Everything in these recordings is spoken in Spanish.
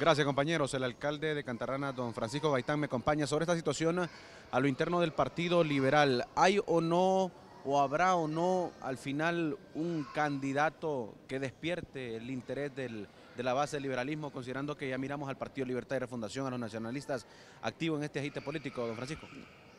Gracias compañeros. El alcalde de Cantarrana, don Francisco Baitán, me acompaña sobre esta situación a lo interno del Partido Liberal. ¿Hay o no, o habrá o no, al final un candidato que despierte el interés de la base del liberalismo, considerando que ya miramos al Partido Libertad y Refundación, a los nacionalistas activos en este agite político, don Francisco?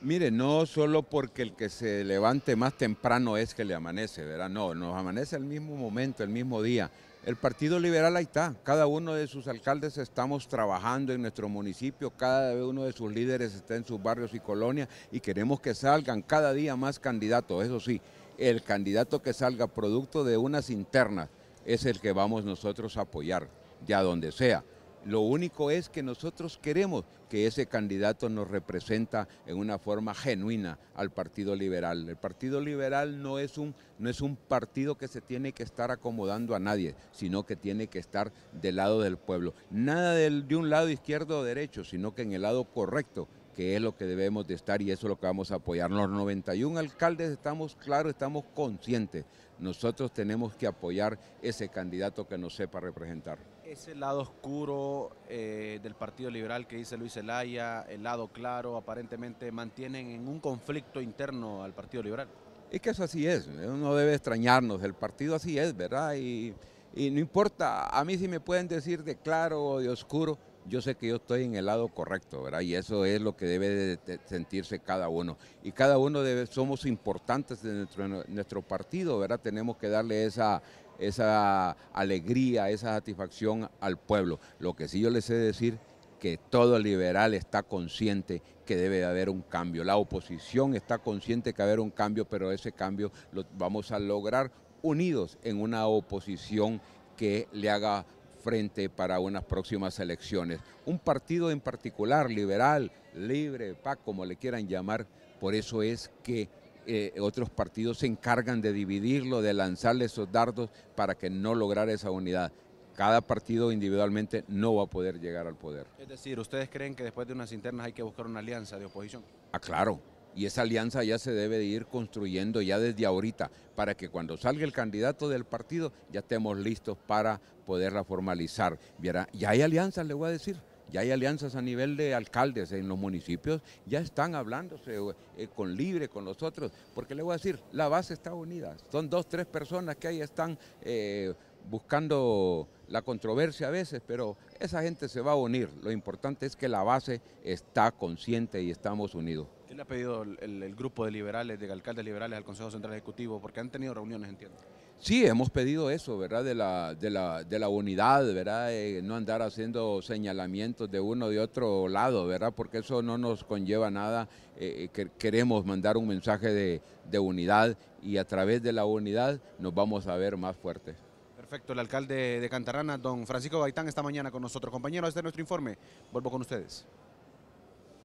Mire, no solo porque el que se levante más temprano es que le amanece, ¿verdad? No, nos amanece al mismo momento, el mismo día. El Partido Liberal ahí está, cada uno de sus alcaldes estamos trabajando en nuestro municipio, cada uno de sus líderes está en sus barrios y colonias y queremos que salgan cada día más candidatos, eso sí, el candidato que salga producto de unas internas es el que vamos nosotros a apoyar, ya donde sea. Lo único es que nosotros queremos que ese candidato nos representa en una forma genuina al Partido Liberal. El Partido Liberal no es un, no es un partido que se tiene que estar acomodando a nadie, sino que tiene que estar del lado del pueblo. Nada de un lado izquierdo o derecho, sino que en el lado correcto que es lo que debemos de estar y eso es lo que vamos a apoyar. Los 91 alcaldes estamos claros, estamos conscientes. Nosotros tenemos que apoyar ese candidato que nos sepa representar. Ese lado oscuro eh, del Partido Liberal que dice Luis Zelaya, el lado claro, aparentemente mantienen en un conflicto interno al Partido Liberal. Es que eso así es, uno debe extrañarnos, el partido así es, ¿verdad? Y, y no importa, a mí si me pueden decir de claro o de oscuro, yo sé que yo estoy en el lado correcto, ¿verdad? Y eso es lo que debe sentirse cada uno. Y cada uno debe, somos importantes de nuestro, partido, ¿verdad? Tenemos que darle esa, esa alegría, esa satisfacción al pueblo. Lo que sí yo les sé decir que todo liberal está consciente que debe de haber un cambio. La oposición está consciente que debe haber un cambio, pero ese cambio lo vamos a lograr unidos en una oposición que le haga frente para unas próximas elecciones. Un partido en particular, liberal, libre, PAC, como le quieran llamar, por eso es que eh, otros partidos se encargan de dividirlo, de lanzarle esos dardos para que no lograr esa unidad. Cada partido individualmente no va a poder llegar al poder. Es decir, ¿ustedes creen que después de unas internas hay que buscar una alianza de oposición? Ah, claro, y esa alianza ya se debe de ir construyendo ya desde ahorita, para que cuando salga el candidato del partido ya estemos listos para poderla formalizar. ya hay alianzas, le voy a decir. Ya hay alianzas a nivel de alcaldes en los municipios, ya están hablándose eh, con Libre, con nosotros, porque le voy a decir, la base está unida. Son dos, tres personas que ahí están eh, buscando la controversia a veces, pero esa gente se va a unir. Lo importante es que la base está consciente y estamos unidos. ¿Qué le ha pedido el, grupo de liberales, de alcaldes liberales al Consejo Central Ejecutivo? Porque han tenido reuniones, entiendo. Sí, hemos pedido eso, ¿verdad? De la, de la, unidad, ¿verdad? Eh, no andar haciendo señalamientos de uno de otro lado, ¿verdad? Porque eso no nos conlleva nada. Eh, eh, queremos mandar un mensaje de, unidad y a través de la unidad nos vamos a ver más fuertes. Perfecto, el alcalde de Cantarana, don Francisco Gaitán, esta mañana con nosotros. Compañeros, este es nuestro informe. Vuelvo con ustedes.